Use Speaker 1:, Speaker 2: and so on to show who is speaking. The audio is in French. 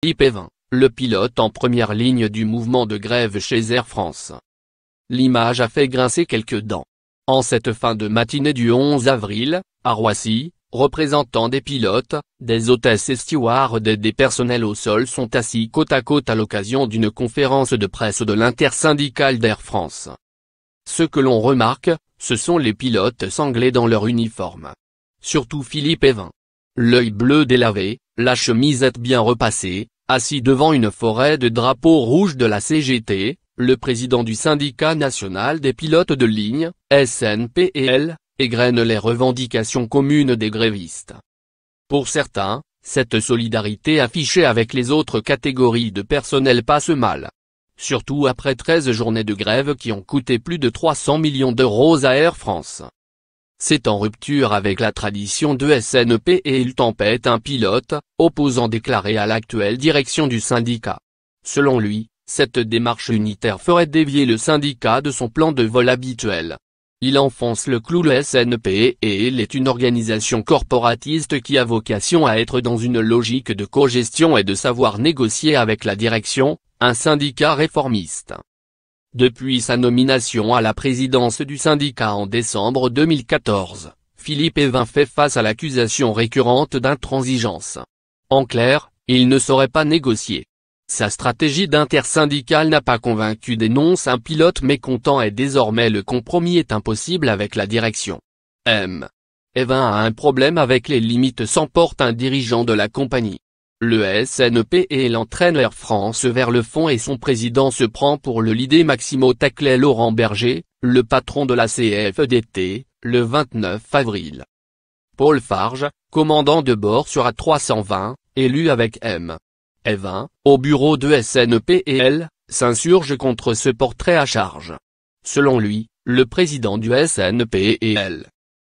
Speaker 1: Philippe Evin, le pilote en première ligne du mouvement de grève chez Air France. L'image a fait grincer quelques dents. En cette fin de matinée du 11 avril, à Roissy, représentants des pilotes, des hôtesses et stewards et des personnels au sol sont assis côte à côte à l'occasion d'une conférence de presse de l'intersyndicale d'Air France. Ce que l'on remarque, ce sont les pilotes sanglés dans leur uniforme. Surtout Philippe Evin. L'œil bleu délavé, la chemisette bien repassée, Assis devant une forêt de drapeaux rouges de la CGT, le président du syndicat national des pilotes de ligne, SNPL, égrène les revendications communes des grévistes. Pour certains, cette solidarité affichée avec les autres catégories de personnel passe mal. Surtout après 13 journées de grève qui ont coûté plus de 300 millions d'euros à Air France. C'est en rupture avec la tradition de SNP et il tempête un pilote, opposant déclaré à l'actuelle direction du syndicat. Selon lui, cette démarche unitaire ferait dévier le syndicat de son plan de vol habituel. Il enfonce le clou le SNP et il est une organisation corporatiste qui a vocation à être dans une logique de co-gestion et de savoir négocier avec la direction, un syndicat réformiste. Depuis sa nomination à la présidence du syndicat en décembre 2014, Philippe Evin fait face à l'accusation récurrente d'intransigeance. En clair, il ne saurait pas négocier. Sa stratégie d'intersyndicale n'a pas convaincu dénonce un pilote mécontent et désormais le compromis est impossible avec la direction. M. Evin a un problème avec les limites sans porte un dirigeant de la compagnie. Le SNP et l'entraîneur France vers le fond et son président se prend pour le leader Maximo Taclet Laurent Berger, le patron de la CFDT, le 29 avril. Paul Farge, commandant de bord sur A320, élu avec M. Evan, au bureau de SNP et L, s'insurge contre ce portrait à charge. Selon lui, le président du SNP et L